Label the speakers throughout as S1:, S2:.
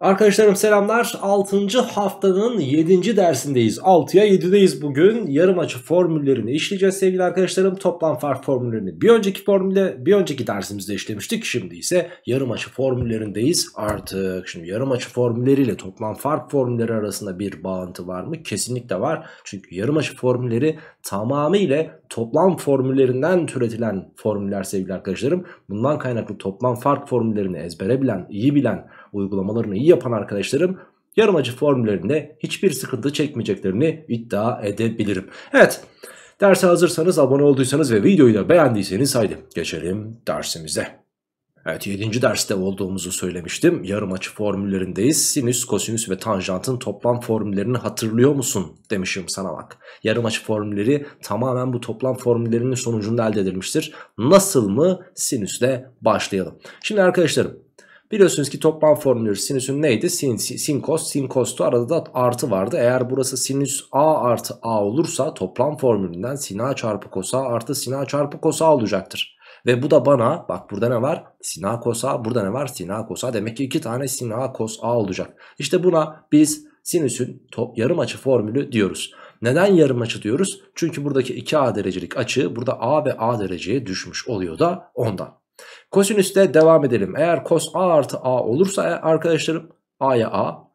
S1: Arkadaşlarım selamlar 6. haftanın 7. dersindeyiz 6'ya 7'deyiz bugün yarım açı formüllerini işleyeceğiz sevgili arkadaşlarım toplam fark formüllerini bir önceki formüle bir önceki dersimizde işlemiştik şimdi ise yarım açı formüllerindeyiz artık şimdi yarım açı formülleriyle toplam fark formülleri arasında bir bağıntı var mı kesinlikle var çünkü yarım açı formülleri tamamıyla toplam formüllerinden türetilen formüller sevgili arkadaşlarım bundan kaynaklı toplam fark formüllerini ezbere bilen iyi bilen uygulamalarını iyi yapan arkadaşlarım yarım yarımacı formüllerinde hiçbir sıkıntı çekmeyeceklerini iddia edebilirim. Evet derse hazırsanız abone olduysanız ve videoyu da beğendiyseniz haydi geçelim dersimize. Evet 7. derste olduğumuzu söylemiştim. Yarım açı formüllerindeyiz. Sinüs, kosinüs ve tanjantın toplam formüllerini hatırlıyor musun demişim sana bak. Yarım açı formülleri tamamen bu toplam formüllerinin sonucunda elde edilmiştir. Nasıl mı? Sinüsle başlayalım. Şimdi arkadaşlarım Biliyorsunuz ki toplam formülü sinüsün neydi? Sin, sin cos, sin cos'tu. Arada da artı vardı. Eğer burası sinüs a artı a olursa toplam formülünden sin a çarpı cos a artı sin a çarpı cos a olacaktır. Ve bu da bana bak burada ne var? Sin a cos a. Burada ne var? Sin a cos a. Demek ki iki tane sin a cos a olacak. İşte buna biz sinüsün top, yarım açı formülü diyoruz. Neden yarım açı diyoruz? Çünkü buradaki 2a derecelik açı burada a ve a dereceye düşmüş oluyor da ondan. Kosinüste devam edelim. Eğer kos a artı a olursa e, arkadaşlarım a'ya a.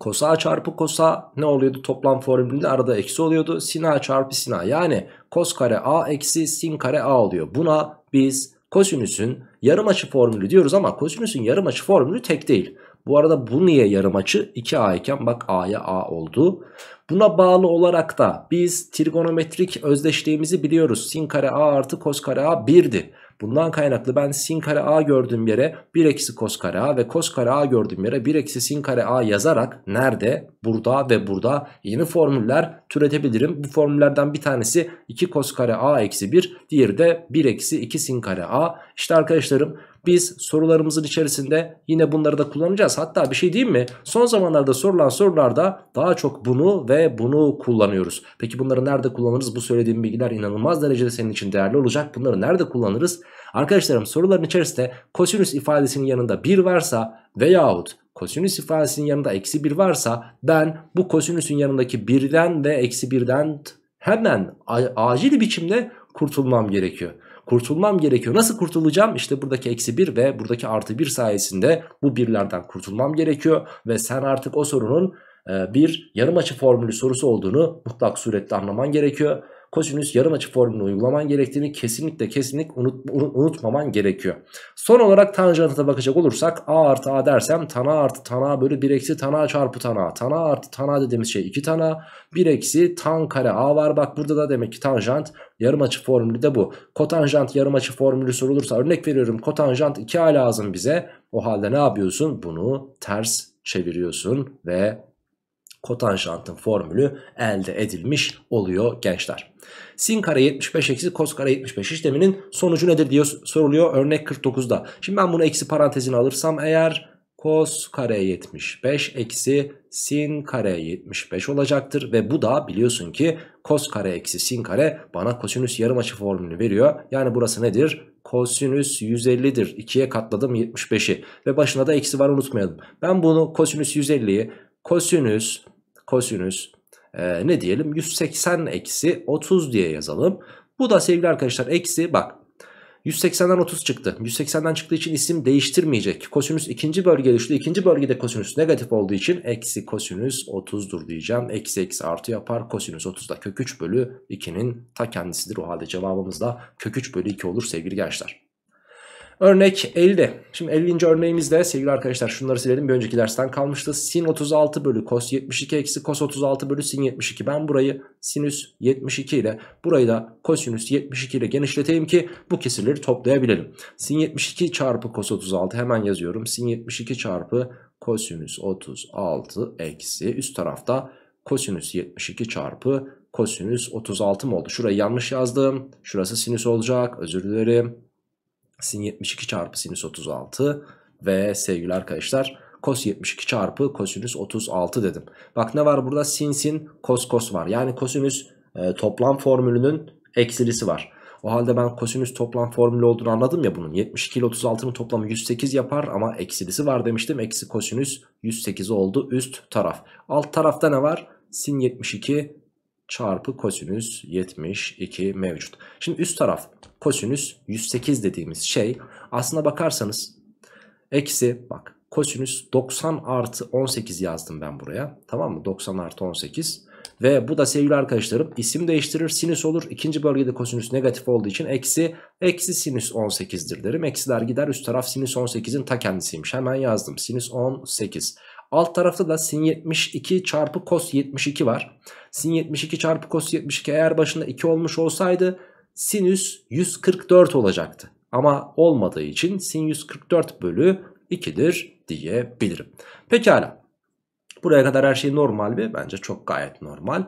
S1: Kos a çarpı kos a ne oluyordu? Toplam formülünde arada eksi oluyordu. Sin a çarpı sin a. Yani kos kare a eksi sin kare a oluyor. Buna biz kosinüsün yarım açı formülü diyoruz ama kosinüsün yarım açı formülü tek değil. Bu arada bu niye yarım açı? 2a iken bak a'ya a oldu. Buna bağlı olarak da biz trigonometrik özdeşliğimizi biliyoruz. Sin kare a artı kos kare a 1'di. Bundan kaynaklı ben sin kare a gördüğüm yere 1 eksi kos kare a ve kos kare a gördüğüm yere 1 eksi sin kare a yazarak nerede? Burada ve burada yeni formüller türetebilirim. Bu formüllerden bir tanesi 2 kos kare a eksi 1 diğeri de 1 eksi 2 sin kare a. İşte arkadaşlarım biz sorularımızın içerisinde yine bunları da kullanacağız. Hatta bir şey diyeyim mi? Son zamanlarda sorulan sorularda daha çok bunu ve bunu kullanıyoruz. Peki bunları nerede kullanırız? Bu söylediğim bilgiler inanılmaz derecede senin için değerli olacak. Bunları nerede kullanırız? Arkadaşlarım soruların içerisinde kosinüs ifadesinin yanında 1 varsa veyahut kosinüs ifadesinin yanında eksi 1 varsa ben bu kosinüsün yanındaki 1'den ve eksi 1'den hemen acil biçimde kurtulmam gerekiyor kurtulmam gerekiyor. Nasıl kurtulacağım? İşte buradaki eksi 1 ve buradaki artı 1 sayesinde bu birlerden kurtulmam gerekiyor. Ve sen artık o sorunun e, bir yarım açı formülü sorusu olduğunu mutlak surette anlaman gerekiyor kosinüs yarım açı formülünü uygulaman gerektiğini kesinlikle kesinlik unut, unutmaman gerekiyor. Son olarak tanjanta bakacak olursak a artı a dersem tana artı tana bölü 1 eksi tana çarpı tana. Tana artı tana dediğimiz şey 2 tana 1 eksi tan kare a var. Bak burada da demek ki tanjant yarım açı formülü de bu. Kotanjant yarım açı formülü sorulursa örnek veriyorum kotanjant 2a lazım bize. O halde ne yapıyorsun? Bunu ters çeviriyorsun ve kotanjantın formülü elde edilmiş oluyor gençler. Sin kare 75 eksi kos kare 75 işleminin sonucu nedir diyor soruluyor örnek 49'da. Şimdi ben bunu eksi parantezine alırsam eğer kos kare 75 eksi sin kare 75 olacaktır. Ve bu da biliyorsun ki kos kare eksi sin kare bana kosinüs yarım açı formülünü veriyor. Yani burası nedir? Kosinüs 150'dir. 2'ye katladım 75'i. Ve başına da eksi var unutmayalım. Ben bunu kosinüs 150'yi kosinüs kosinüs e, ne diyelim 180 eksi 30 diye yazalım. Bu da sevgili arkadaşlar eksi bak 180'den 30 çıktı. 180'den çıktığı için isim değiştirmeyecek. Kosinüs ikinci bölgeye düştü. İkinci bölgede kosinüs negatif olduğu için eksi kosinüs 30'dur diyeceğim. Eksi eksi artı yapar. Kosinüs 30 da kök 3 bölü 2'nin ta kendisidir. O halde cevabımız da kök 3 bölü 2 olur sevgili gençler. Örnek 50. Şimdi 50. örneğimizde sevgili arkadaşlar şunları silelim. Bir önceki dersten kalmıştı. Sin 36 bölü cos 72 eksi cos 36 bölü sin 72. Ben burayı sinüs 72 ile burayı da kosinüs 72 ile genişleteyim ki bu kesirleri toplayabilelim. Sin 72 çarpı cos 36 hemen yazıyorum. Sin 72 çarpı kosinüs 36 eksi üst tarafta kosinüs 72 çarpı kosinüs 36 mı oldu? Şurayı yanlış yazdım. Şurası sinüs olacak. Özür dilerim sin 72 çarpı sinüs 36 ve sevgili arkadaşlar kos 72 çarpı kosinüs 36 dedim. Bak ne var burada sin sin kos kos var. Yani kosinüs e, toplam formülünün eksilisi var. O halde ben kosinüs toplam formülü olduğunu anladım ya bunun. 72 ile 36'nın toplamı 108 yapar ama eksilisi var demiştim. Eksi kosinüs 108 oldu üst taraf. Alt tarafta ne var? Sin 72 çarpı kosinüs 72 mevcut. Şimdi üst taraf kosinüs 108 dediğimiz şey aslına bakarsanız eksi bak kosinüs 90 artı 18 yazdım ben buraya tamam mı 90 artı 18 ve bu da sevgili arkadaşlarım isim değiştirir sinüs olur ikinci bölgede kosinüs negatif olduğu için eksi eksi sinüs 18'dir derim eksiler gider üst taraf sinüs 18'in ta kendisiymiş hemen yazdım sinüs 18 Alt tarafta da sin 72 çarpı kos 72 var. Sin 72 çarpı kos 72 eğer başında 2 olmuş olsaydı sinüs 144 olacaktı. Ama olmadığı için sin 144 bölü 2'dir diyebilirim. Pekala. Buraya kadar her şey normal mi? Bence çok gayet normal.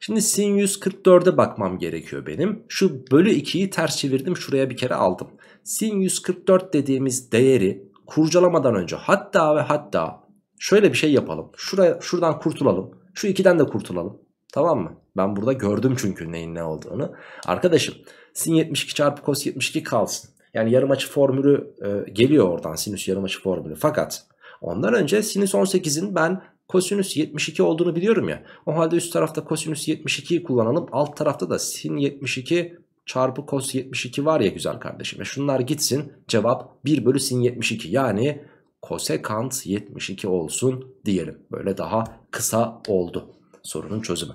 S1: Şimdi sin 144'e bakmam gerekiyor benim. Şu bölü 2'yi ters çevirdim şuraya bir kere aldım. Sin 144 dediğimiz değeri kurcalamadan önce hatta ve hatta Şöyle bir şey yapalım. Şuraya, şuradan kurtulalım. Şu ikiden de kurtulalım. Tamam mı? Ben burada gördüm çünkü neyin ne olduğunu. Arkadaşım sin 72 çarpı cos 72 kalsın. Yani yarım açı formülü e, geliyor oradan sinüs yarım açı formülü. Fakat ondan önce sinüs 18'in ben kosinüs 72 olduğunu biliyorum ya. O halde üst tarafta kosinüs 72'yi kullanalım. Alt tarafta da sin 72 çarpı cos 72 var ya güzel kardeşim. E şunlar gitsin. Cevap 1 bölü sin 72. Yani kosekant 72 olsun diyelim. Böyle daha kısa oldu sorunun çözümü.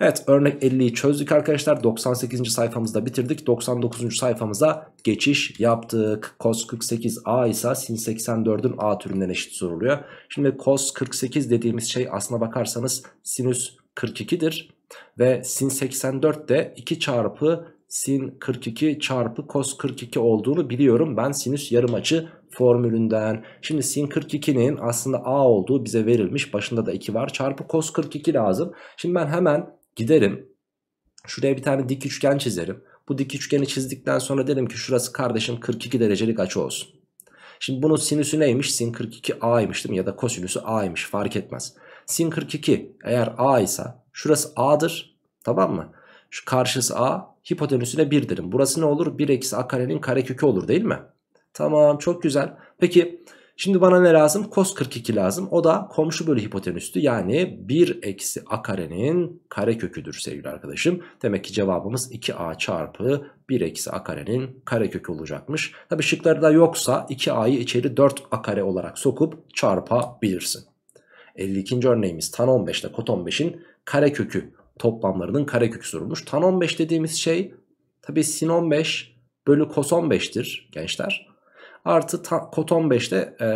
S1: Evet örnek 50'yi çözdük arkadaşlar. 98. sayfamızda bitirdik. 99. sayfamıza geçiş yaptık. Cos 48A ise sin 84'ün A türünden eşit soruluyor. Şimdi cos 48 dediğimiz şey aslına bakarsanız sinüs 42'dir. Ve sin 84 de 2 çarpı sin 42 çarpı cos 42 olduğunu biliyorum. Ben sinüs yarım açı formülünden. Şimdi sin 42'nin aslında a olduğu bize verilmiş. Başında da 2 var. Çarpı cos 42 lazım. Şimdi ben hemen giderim. Şuraya bir tane dik üçgen çizerim. Bu dik üçgeni çizdikten sonra derim ki şurası kardeşim 42 derecelik açı olsun. Şimdi bunun sinüsü neymiş? Sin 42 a'ymış değil mi? Ya da kosinüsü a'ymış fark etmez. Sin 42 eğer a ise şurası a'dır. Tamam mı? Şu karşısı a hipotenüsüne 1 derim. Burası ne olur? 1 eksi a karenin karekökü olur değil mi? Tamam çok güzel. Peki şimdi bana ne lazım? Kos 42 lazım. O da komşu bölü hipotenüstü yani 1 eksi a karenin kare köküdür sevgili arkadaşım. Demek ki cevabımız 2a çarpı 1 eksi a karenin kare kökü olacakmış. Tabi şıkları da yoksa 2a'yı içeri 4a kare olarak sokup çarpabilirsin. 52. örneğimiz tan 15 ile kot 15'in kare kökü toplamlarının kare kökü sorulmuş. Tan 15 dediğimiz şey tabi sin 15 bölü kos 15'tir gençler artı kot 15'te e,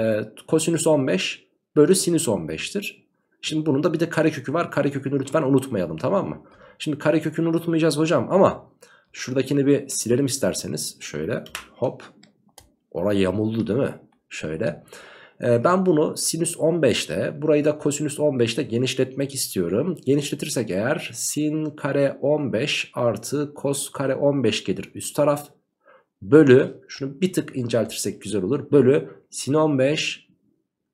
S1: kosinüs 15 bölü sinüs 15'tir. Şimdi bunun da bir de karekökü var. Karekökünü lütfen unutmayalım tamam mı? Şimdi karekökünü unutmayacağız hocam ama şuradakini bir silelim isterseniz. Şöyle hop. Oraya yamuldu değil mi? Şöyle. E, ben bunu sinüs 15'te burayı da kosinüs 15'te genişletmek istiyorum. Genişletirsek eğer sin kare 15 artı kos kare 15 gelir üst taraf bölü şunu bir tık inceltirsek güzel olur. Bölü sin 15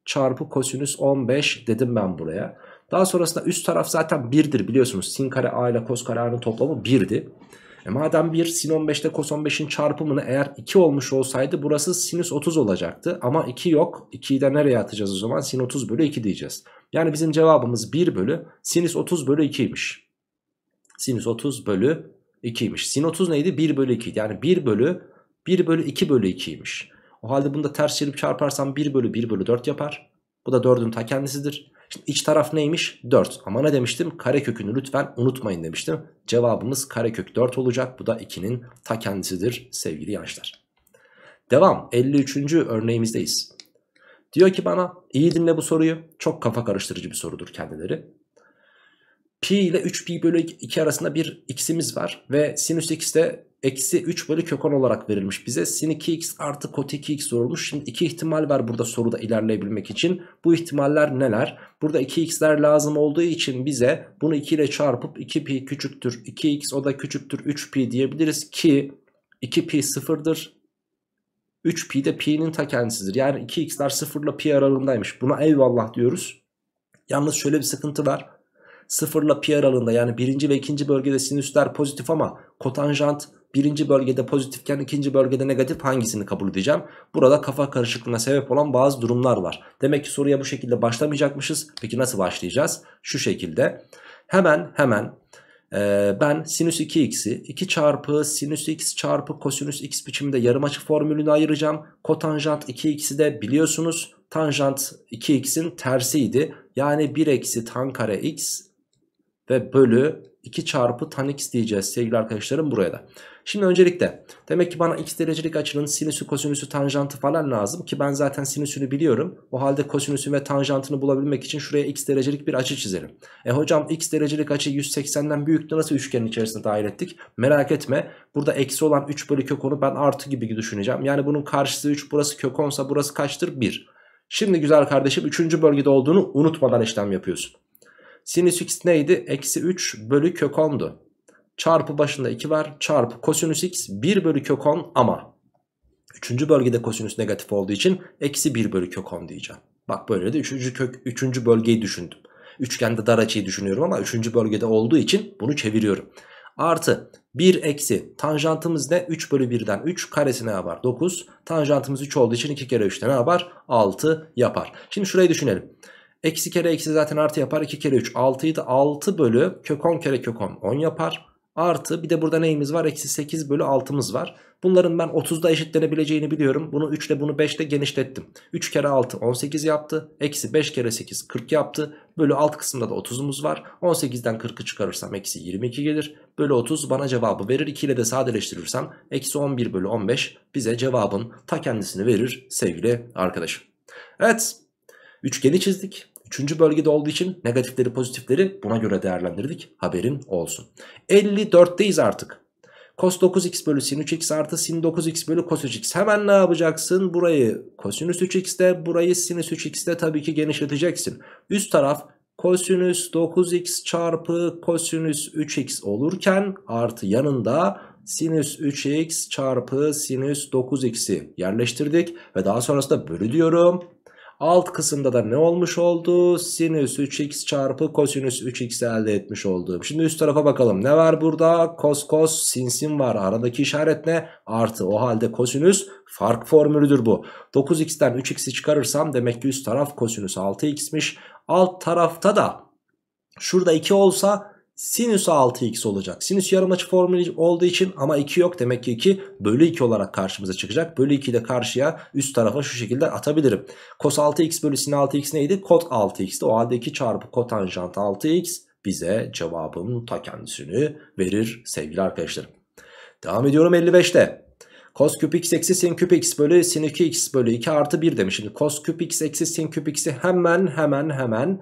S1: çarpı kosinüs 15 dedim ben buraya. Daha sonrasında üst taraf zaten 1'dir biliyorsunuz. Sin kare a ile kos kare a'nın toplamı 1'di. E madem 1 sin 15 ile kos 15'in çarpımını eğer 2 olmuş olsaydı burası sinüs 30 olacaktı. Ama 2 yok. 2'yi de nereye atacağız o zaman? Sin 30 bölü 2 diyeceğiz. Yani bizim cevabımız 1 bölü sinüs 30 bölü 2'ymiş. Sinüs 30 bölü 2'ymiş. Sin 30 neydi? 1 bölü 2. Yani 1 bölü 1 bölü 2 bölü 2'ymiş. O halde bunu da ters çevirip çarparsam 1 bölü 1 bölü 4 yapar. Bu da 4'ün ta kendisidir. Şimdi iç taraf neymiş? 4. Ama ne demiştim? Karekökünü lütfen unutmayın demiştim. Cevabımız karekök 4 olacak. Bu da 2'nin ta kendisidir sevgili yaşlar. Devam. 53. örneğimizdeyiz. Diyor ki bana iyi dinle bu soruyu. Çok kafa karıştırıcı bir sorudur kendileri. Pi ile 3pi bölü 2 arasında bir x'imiz var. Ve sinüs x de eksi 3 bölü kök olarak verilmiş bize. Sin 2x artı kot 2x sorulmuş. Şimdi iki ihtimal var burada soruda ilerleyebilmek için. Bu ihtimaller neler? Burada 2x'ler lazım olduğu için bize bunu 2 ile çarpıp 2pi küçüktür 2x o da küçüktür 3pi diyebiliriz ki 2pi sıfırdır 3pi de pi'nin ta kendisidir. Yani 2x'ler 0 ile pi aralığındaymış. Buna eyvallah diyoruz. Yalnız şöyle bir sıkıntı var sıfırla pi aralığında yani birinci ve ikinci bölgede sinüsler pozitif ama kotanjant birinci bölgede pozitifken ikinci bölgede negatif hangisini kabul edeceğim? Burada kafa karışıklığına sebep olan bazı durumlar var. Demek ki soruya bu şekilde başlamayacakmışız. Peki nasıl başlayacağız? Şu şekilde hemen hemen e, ben sinüs 2x'i 2 çarpı sinüs x çarpı kosinüs x biçiminde yarım açı formülünü ayıracağım. Kotanjant 2x'i de biliyorsunuz tanjant 2x'in tersiydi. Yani 1 eksi tan kare x ve bölü 2 çarpı tan x diyeceğiz sevgili arkadaşlarım buraya da. Şimdi öncelikle demek ki bana x derecelik açının sinüsü, kosinüsü, tanjantı falan lazım ki ben zaten sinüsünü biliyorum. O halde kosinüsü ve tanjantını bulabilmek için şuraya x derecelik bir açı çizerim. E hocam x derecelik açı 180'den büyüktü nasıl üçgenin içerisinde dahil ettik? Merak etme burada eksi olan 3 bölü kök 10'u ben artı gibi düşüneceğim. Yani bunun karşısı 3 burası kök olsa burası kaçtır? 1. Şimdi güzel kardeşim 3. bölgede olduğunu unutmadan işlem yapıyorsun. Sinüs x neydi? Eksi 3 bölü kök 10'du. Çarpı başında 2 var. Çarpı kosinüs x 1 bölü kök 10 ama. Üçüncü bölgede kosinüs negatif olduğu için eksi 1 bölü kök 10 diyeceğim. Bak böyle de üçüncü, kök, üçüncü bölgeyi düşündüm. Üçgende dar açıyı düşünüyorum ama üçüncü bölgede olduğu için bunu çeviriyorum. Artı 1 eksi tanjantımız ne? 3 bölü 1'den 3 karesi ne yapar? 9. Tanjantımız 3 olduğu için 2 kere 3'te ne yapar? 6 yapar. Şimdi şurayı düşünelim. Eksi kere eksi zaten artı yapar. 2 kere 3 6 idi. 6 bölü kök 10 kere kök 10 10 yapar. Artı bir de burada neyimiz var? Eksi 8 bölü 6'mız var. Bunların ben 30'da eşitlenebileceğini biliyorum. Bunu 3 ile bunu 5 ile genişlettim. 3 kere 6 18 yaptı. Eksi 5 kere 8 40 yaptı. Bölü alt kısımda da 30'umuz var. 18'den 40'ı çıkarırsam eksi 22 gelir. Bölü 30 bana cevabı verir. 2 ile de sadeleştirirsem eksi 11 bölü 15 bize cevabın ta kendisini verir sevgili arkadaşım. Evet Üçgeni çizdik. Üçüncü bölgede olduğu için negatifleri pozitifleri buna göre değerlendirdik. Haberin olsun. 54'teyiz artık. Cos 9x bölü sin 3x artı sin 9x bölü cos 3x. Hemen ne yapacaksın? Burayı kosinüs 3x'te, burayı sinüs 3x'te tabii ki genişleteceksin. Üst taraf kosinüs 9x çarpı kosinüs 3x olurken artı yanında sinüs 3x çarpı sinüs 9x'i yerleştirdik. Ve daha sonrasında bölü diyorum. Alt kısımda da ne olmuş oldu? Sinüs 3x çarpı kosinüs 3x elde etmiş oldum. Şimdi üst tarafa bakalım. Ne var burada? Kos kos sin sin var. Aradaki işaret ne? Artı. O halde kosinüs fark formülüdür bu. 9x'ten 3x'i çıkarırsam demek ki üst taraf kosinüs 6x'miş. Alt tarafta da şurada 2 olsa sinüs 6x olacak. Sinüs yarımaçı formülü olduğu için ama 2 yok. Demek ki 2 bölü 2 olarak karşımıza çıkacak. Bölü 2'yi de karşıya üst tarafa şu şekilde atabilirim. Cos 6x bölü sin 6x neydi? Cot 6x'ti. O halde 2 çarpı kotanjant 6x bize cevabın ta kendisini verir sevgili arkadaşlarım. Devam ediyorum 55'te. Cos küp x eksi sin küp x bölü sin 2x bölü 2 artı 1 demiş. Şimdi cos küp x eksi sin küp x'i hemen hemen hemen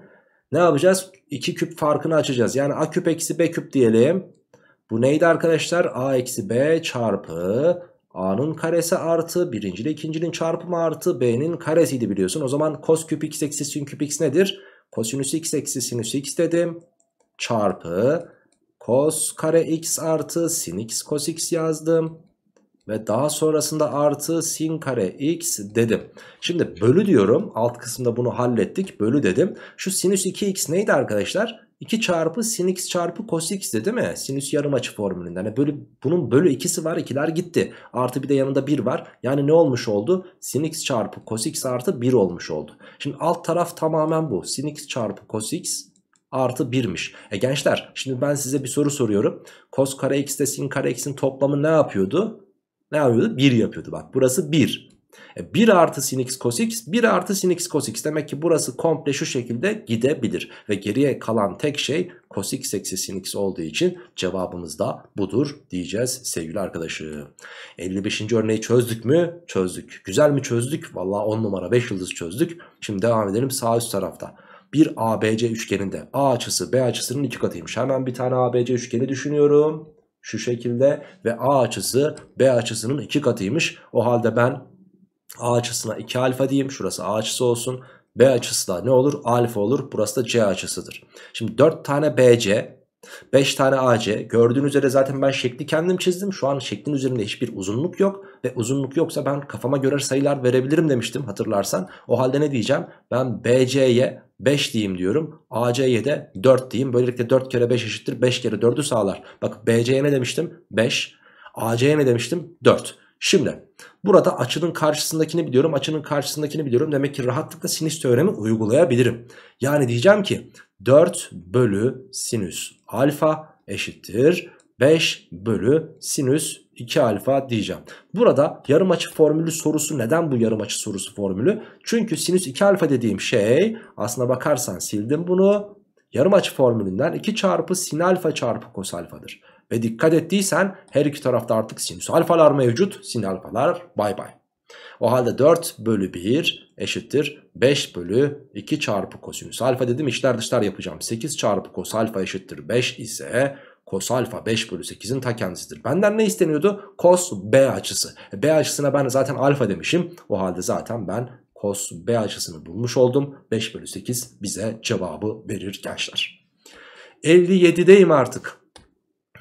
S1: ne yapacağız? 2 küp farkını açacağız. Yani a küp eksi b küp diyelim. Bu neydi arkadaşlar? a eksi b çarpı a'nın karesi artı birinci ile ikincinin çarpımı artı b'nin karesiydi biliyorsun. O zaman cos küp x eksi sin küp x nedir? Kosinüs x eksi sinüs x dedim. Çarpı cos kare x artı sin x cos x yazdım ve daha sonrasında artı sin kare x dedim. Şimdi bölü diyorum. Alt kısımda bunu hallettik. Bölü dedim. Şu sinüs 2x neydi arkadaşlar? 2 çarpı sin x çarpı cos x de değil mi? Sinüs yarım açı formülünden. Yani bölü, bunun bölü 2'si var 2'ler gitti. Artı bir de yanında 1 var. Yani ne olmuş oldu? Sin x çarpı cos x artı 1 olmuş oldu. Şimdi alt taraf tamamen bu. Sin x çarpı cos x artı 1'miş. E gençler şimdi ben size bir soru soruyorum. Cos kare x ile sin kare x'in toplamı ne yapıyordu? ne yapıyordu? 1 yapıyordu bak burası 1. E 1 artı sin x cos x 1 artı sin x cos x demek ki burası komple şu şekilde gidebilir. Ve geriye kalan tek şey cos x eksi sin x olduğu için cevabımız da budur diyeceğiz sevgili arkadaşım. 55. örneği çözdük mü? Çözdük. Güzel mi çözdük? Valla 10 numara 5 yıldız çözdük. Şimdi devam edelim sağ üst tarafta bir ABC üçgeninde A açısı B açısının iki katıymış. Hemen bir tane ABC üçgeni düşünüyorum şu şekilde ve A açısı B açısının 2 katıymış. O halde ben A açısına 2 alfa diyeyim. Şurası A açısı olsun. B açısı da ne olur? Alfa olur. Burası da C açısıdır. Şimdi 4 tane BC 5 tane AC. Gördüğünüz üzere zaten ben şekli kendim çizdim. Şu an şeklin üzerinde hiçbir uzunluk yok. Ve uzunluk yoksa ben kafama göre sayılar verebilirim demiştim hatırlarsan. O halde ne diyeceğim? Ben BC'ye 5 diyeyim diyorum. AC'ye de 4 diyeyim. Böylelikle 4 kere 5 eşittir. 5 kere 4'ü sağlar. Bak BC'ye ne demiştim? 5. AC'ye ne demiştim? 4. Şimdi burada açının karşısındakini biliyorum açının karşısındakini biliyorum demek ki rahatlıkla sinüs teoremi uygulayabilirim. Yani diyeceğim ki 4 bölü sinüs alfa eşittir 5 bölü sinüs 2 alfa diyeceğim. Burada yarım açı formülü sorusu neden bu yarım açı sorusu formülü? Çünkü sinüs 2 alfa dediğim şey aslına bakarsan sildim bunu. Yarım açı formülünden 2 çarpı sin alfa çarpı kos alfadır. Ve dikkat ettiysen her iki tarafta artık sinüs alfalar mevcut. Sin alfalar bay bay. O halde 4 bölü 1 eşittir 5 bölü 2 çarpı kosinüs alfa dedim işler dışlar yapacağım. 8 çarpı kos alfa eşittir 5 ise kos alfa 5 bölü 8'in ta kendisidir. Benden ne isteniyordu? Kos B açısı. E, B açısına ben zaten alfa demişim. O halde zaten ben kos B açısını bulmuş oldum. 5 bölü 8 bize cevabı verir gençler. 57'deyim artık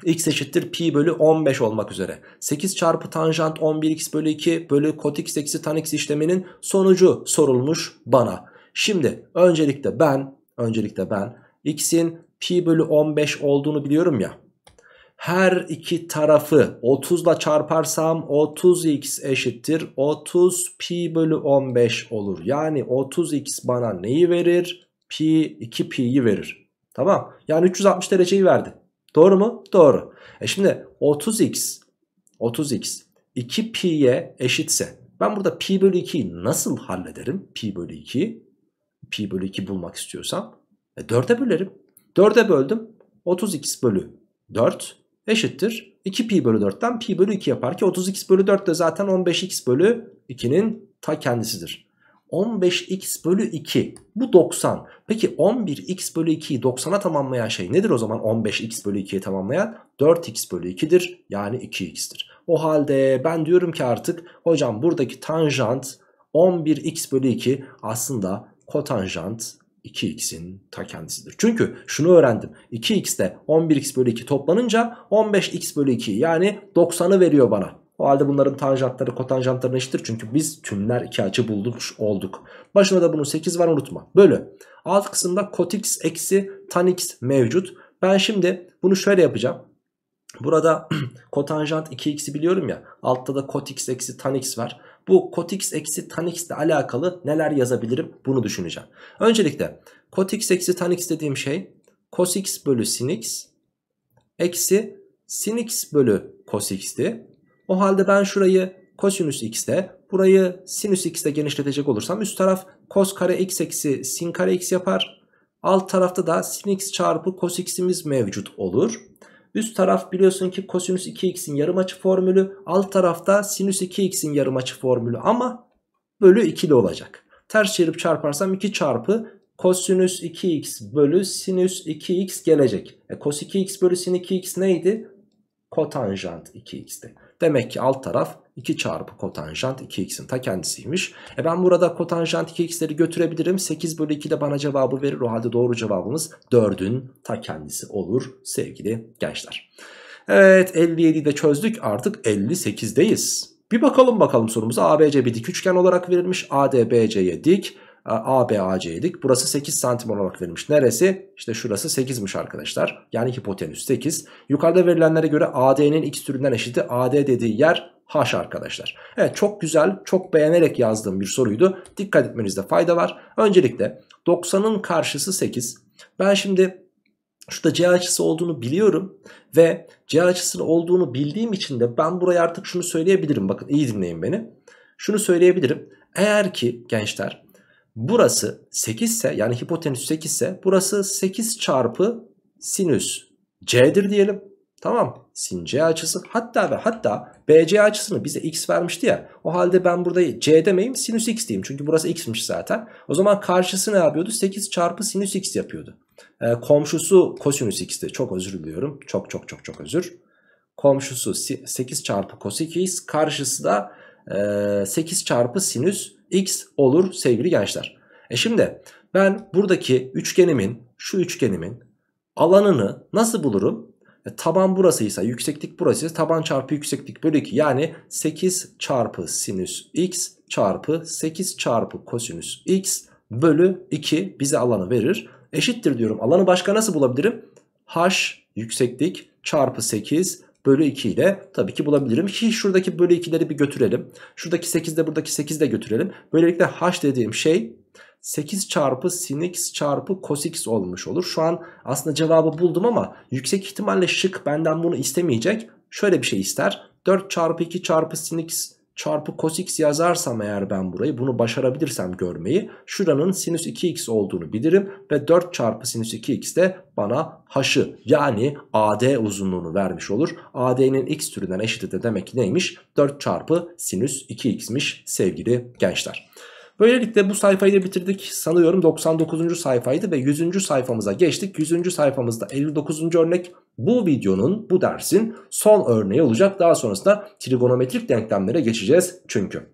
S1: x eşittir pi bölü 15 olmak üzere 8 çarpı tanjant 11x bölü 2 bölü kot x eksi tan x işleminin sonucu sorulmuş bana. Şimdi öncelikle ben öncelikle ben x'in pi bölü 15 olduğunu biliyorum ya. Her iki tarafı 30 ile çarparsam 30x eşittir 30 pi bölü 15 olur. Yani 30x bana neyi verir? Pi 2 pi'yi verir. Tamam yani 360 dereceyi verdi. Doğru mu? Doğru. E şimdi 30x 30x 2pi'ye eşitse ben burada pi bölü 2'yi nasıl hallederim? Pi bölü 2 pi bölü 2 bulmak istiyorsam e 4'e bölerim. 4'e böldüm. 30x bölü 4 eşittir. 2 pi bölü 4'ten pi bölü 2 yapar ki 30x bölü 4 de zaten 15x bölü 2'nin ta kendisidir. 15x bölü 2 bu 90. Peki 11x bölü 2'yi 90'a tamamlayan şey nedir o zaman 15x bölü 2'ye tamamlayan? 4x bölü 2'dir yani 2x'tir. O halde ben diyorum ki artık hocam buradaki tanjant 11x bölü 2 aslında kotanjant 2x'in ta kendisidir. Çünkü şunu öğrendim. 2x ile 11x bölü 2 toplanınca 15x bölü 2 yani 90'ı veriyor bana. O halde bunların tanjantları kotanjantlarına eşittir. Çünkü biz tümler iki açı bulmuş olduk. Başına da bunun 8 var unutma. Bölü. Alt kısımda kotx eksi tan x mevcut. Ben şimdi bunu şöyle yapacağım. Burada kotanjant 2x'i biliyorum ya. Altta da kotx eksi tan x var. Bu kotx eksi tan x ile alakalı neler yazabilirim bunu düşüneceğim. Öncelikle kotx eksi tan x dediğim şey cos x bölü sin x eksi sin x bölü cos x'ti. O halde ben şurayı kosinüs x'te burayı sinüs x'te genişletecek olursam üst taraf kos kare x eksi sin kare x yapar. Alt tarafta da sin x çarpı kos x'imiz mevcut olur. Üst taraf biliyorsun ki kosinüs 2x'in açı formülü. Alt tarafta sinüs 2x'in açı formülü ama bölü 2'li olacak. Ters çevirip çarparsam 2 çarpı kosinüs 2x bölü sinüs 2x gelecek. E, kos 2x bölü sin 2x neydi? Kotanjant 2x'ti. Demek ki alt taraf 2 çarpı kotanjant 2x'in ta kendisiymiş. E ben burada kotanjant 2x'leri götürebilirim. 8 bölü 2 de bana cevabı verir. O halde doğru cevabımız 4'ün ta kendisi olur sevgili gençler. Evet 57'yi de çözdük artık 58'deyiz. Bir bakalım bakalım sorumuza ABC bir dik üçgen olarak verilmiş. ADBC'ye dik. ABAC'ydik. Burası 8 santim olarak verilmiş. Neresi? İşte şurası 8'miş arkadaşlar. Yani hipotenüs 8. Yukarıda verilenlere göre AD'nin x türünden eşiti AD dediği yer H arkadaşlar. Evet çok güzel, çok beğenerek yazdığım bir soruydu. Dikkat etmenizde fayda var. Öncelikle 90'ın karşısı 8. Ben şimdi şurada C açısı olduğunu biliyorum ve C açısının olduğunu bildiğim için de ben buraya artık şunu söyleyebilirim. Bakın iyi dinleyin beni. Şunu söyleyebilirim. Eğer ki gençler burası 8 ise yani hipotenüs 8 ise burası 8 çarpı sinüs C'dir diyelim. Tamam sin C açısı hatta ve hatta BC açısını bize x vermişti ya. O halde ben burada C demeyeyim sinüs x diyeyim. Çünkü burası x'miş zaten. O zaman karşısı ne yapıyordu? 8 çarpı sinüs x yapıyordu. E, komşusu kosinüs x'ti. Çok özür diliyorum. Çok çok çok çok özür. Komşusu 8 çarpı kos x Karşısı da e, ee, 8 çarpı sinüs x olur sevgili gençler. E şimdi ben buradaki üçgenimin şu üçgenimin alanını nasıl bulurum? E, taban burasıysa yükseklik burası taban çarpı yükseklik bölü 2 yani 8 çarpı sinüs x çarpı 8 çarpı kosinüs x bölü 2 bize alanı verir. Eşittir diyorum alanı başka nasıl bulabilirim? h yükseklik çarpı 8 bölü 2 ile tabii ki bulabilirim. Ki şuradaki bölü 2'leri bir götürelim. Şuradaki 8 de buradaki 8 de götürelim. Böylelikle h dediğim şey 8 çarpı sin x çarpı cos x olmuş olur. Şu an aslında cevabı buldum ama yüksek ihtimalle şık benden bunu istemeyecek. Şöyle bir şey ister. 4 çarpı 2 çarpı sin x çarpı cos x yazarsam eğer ben burayı bunu başarabilirsem görmeyi şuranın sinüs 2x olduğunu bilirim ve 4 çarpı sinüs 2x de bana h'ı yani AD uzunluğunu vermiş olur. AD'nin x türünden eşittir de demek ki neymiş? 4 çarpı sinüs 2x'miş sevgili gençler. Böylelikle bu sayfayı da bitirdik. Sanıyorum 99. sayfaydı ve 100. sayfamıza geçtik. 100. sayfamızda 59. örnek bu videonun, bu dersin son örneği olacak. Daha sonrasında trigonometrik denklemlere geçeceğiz çünkü.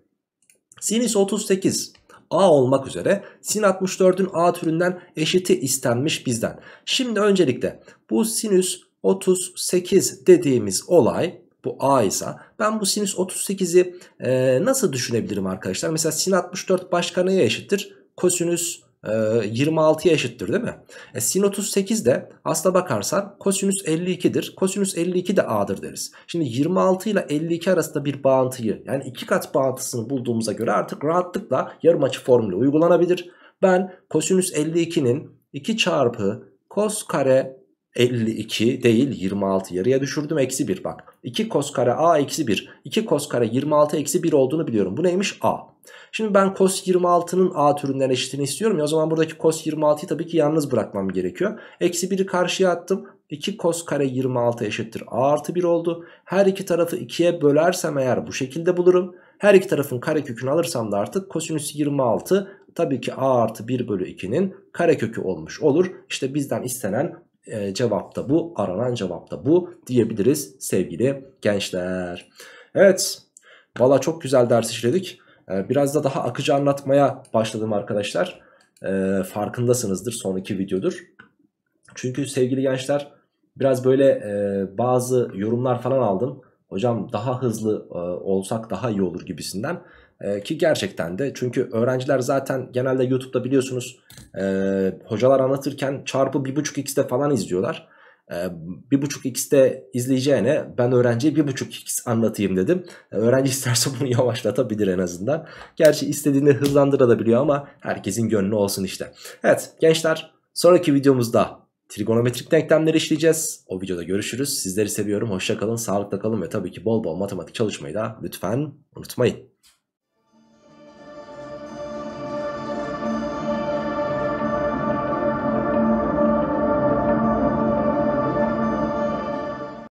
S1: Sinüs 38 A olmak üzere sin 64'ün A türünden eşiti istenmiş bizden. Şimdi öncelikle bu sinüs 38 dediğimiz olay bu A ise ben bu sinüs 38'i e, nasıl düşünebilirim arkadaşlar? Mesela sin 64 başka neye eşittir? Kosinüs e, 26'ya eşittir değil mi? E, sin 38 de asla bakarsan kosinüs 52'dir. Kosinüs 52 de A'dır deriz. Şimdi 26 ile 52 arasında bir bağıntıyı yani iki kat bağıntısını bulduğumuza göre artık rahatlıkla yarım açı formülü uygulanabilir. Ben kosinüs 52'nin 2 çarpı kos kare 52 değil 26 yarıya düşürdüm eksi 1 bak 2 kos kare a eksi 1 2 kos kare 26 eksi 1 olduğunu biliyorum bu neymiş a şimdi ben kos 26'nın a türünden eşitini istiyorum ya o zaman buradaki kos 26'yı tabii ki yalnız bırakmam gerekiyor eksi 1'i karşıya attım 2 kos kare 26 eşittir a artı 1 oldu her iki tarafı 2'ye bölersem eğer bu şekilde bulurum her iki tarafın karekökünü alırsam da artık kosinüs 26 tabii ki a artı 1 bölü 2'nin karekökü olmuş olur. İşte bizden istenen e, cevap da bu, aranan cevap da bu diyebiliriz sevgili gençler. Evet, valla çok güzel ders işledik. E, biraz da daha akıcı anlatmaya başladım arkadaşlar. E, farkındasınızdır sonraki videodur. Çünkü sevgili gençler biraz böyle e, bazı yorumlar falan aldım hocam daha hızlı e, olsak daha iyi olur gibisinden e, ki gerçekten de çünkü öğrenciler zaten genelde YouTube'da biliyorsunuz e, hocalar anlatırken çarpı 1.5x'te falan izliyorlar. E, bir buçuk xte izleyeceğine ben öğrenciye buçuk x anlatayım dedim. E, öğrenci isterse bunu yavaşlatabilir en azından. Gerçi istediğini hızlandırabiliyor ama herkesin gönlü olsun işte. Evet gençler sonraki videomuzda Trigonometrik denklemleri işleyeceğiz. O videoda görüşürüz. Sizleri seviyorum. Hoşça kalın, sağlıkla kalın ve tabii ki bol bol matematik çalışmayı da lütfen unutmayın.